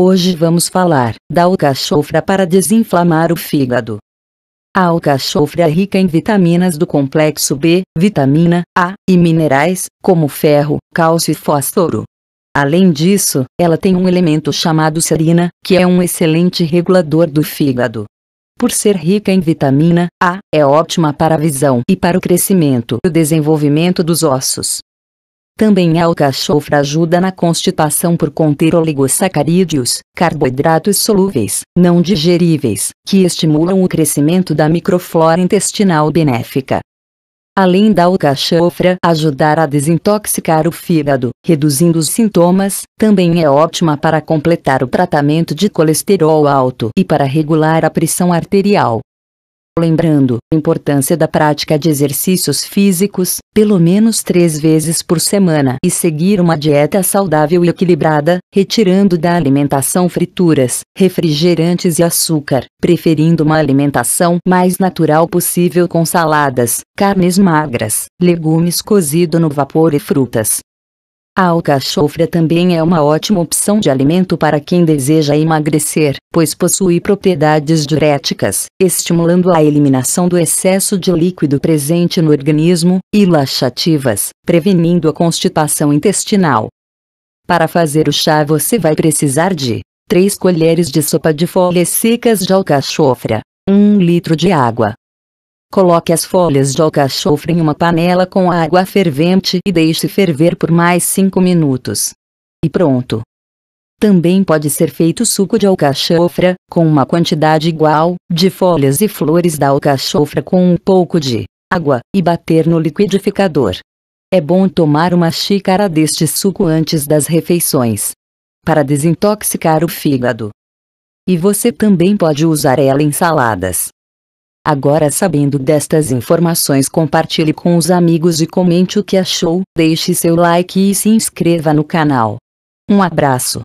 Hoje vamos falar da alcachofra para desinflamar o fígado. A alcachofra é rica em vitaminas do complexo B, vitamina A e minerais, como ferro, cálcio e fósforo. Além disso, ela tem um elemento chamado serina, que é um excelente regulador do fígado. Por ser rica em vitamina A, é ótima para a visão e para o crescimento e o desenvolvimento dos ossos. Também a alcachofra ajuda na constipação por conter oligosacarídeos, carboidratos solúveis, não digeríveis, que estimulam o crescimento da microflora intestinal benéfica. Além da alcachofra ajudar a desintoxicar o fígado, reduzindo os sintomas, também é ótima para completar o tratamento de colesterol alto e para regular a pressão arterial lembrando a importância da prática de exercícios físicos, pelo menos três vezes por semana, e seguir uma dieta saudável e equilibrada, retirando da alimentação frituras, refrigerantes e açúcar, preferindo uma alimentação mais natural possível com saladas, carnes magras, legumes cozidos no vapor e frutas. A alcachofra também é uma ótima opção de alimento para quem deseja emagrecer, pois possui propriedades diuréticas, estimulando a eliminação do excesso de líquido presente no organismo, e laxativas, prevenindo a constipação intestinal. Para fazer o chá você vai precisar de 3 colheres de sopa de folhas secas de alcachofra, 1 litro de água, Coloque as folhas de alcachofra em uma panela com água fervente e deixe ferver por mais 5 minutos. E pronto! Também pode ser feito suco de alcachofra, com uma quantidade igual de folhas e flores da alcachofra com um pouco de água e bater no liquidificador. É bom tomar uma xícara deste suco antes das refeições para desintoxicar o fígado. E você também pode usar ela em saladas. Agora sabendo destas informações compartilhe com os amigos e comente o que achou, deixe seu like e se inscreva no canal. Um abraço.